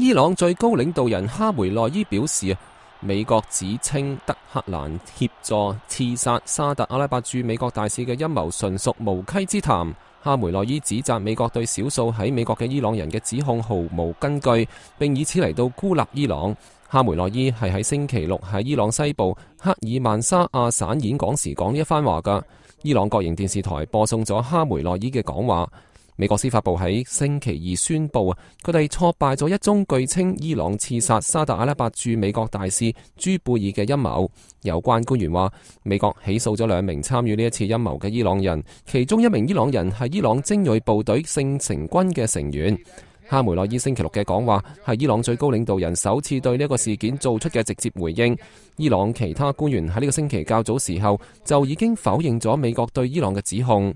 伊朗最高领导人哈梅内伊表示美国指称德克兰协助刺杀沙特阿拉伯驻美国大使嘅阴谋纯属无稽之谈。哈梅内伊指责美国对少数喺美国嘅伊朗人嘅指控毫无根据，并以此嚟到孤立伊朗。哈梅内伊系喺星期六喺伊朗西部克尔曼沙阿省演讲时讲呢一番话噶。伊朗国营电视台播送咗哈梅内伊嘅讲话。美国司法部喺星期二宣布啊，佢哋挫败咗一宗据称伊朗刺杀沙特阿拉伯驻美国大使朱贝尔嘅阴谋。有关官员话，美国起诉咗两名参与呢一次阴谋嘅伊朗人，其中一名伊朗人系伊朗精锐部队圣城军嘅成员。哈梅内伊星期六嘅讲话系伊朗最高领导人首次对呢一个事件做出嘅直接回应。伊朗其他官员喺呢个星期较早时候就已经否认咗美国对伊朗嘅指控。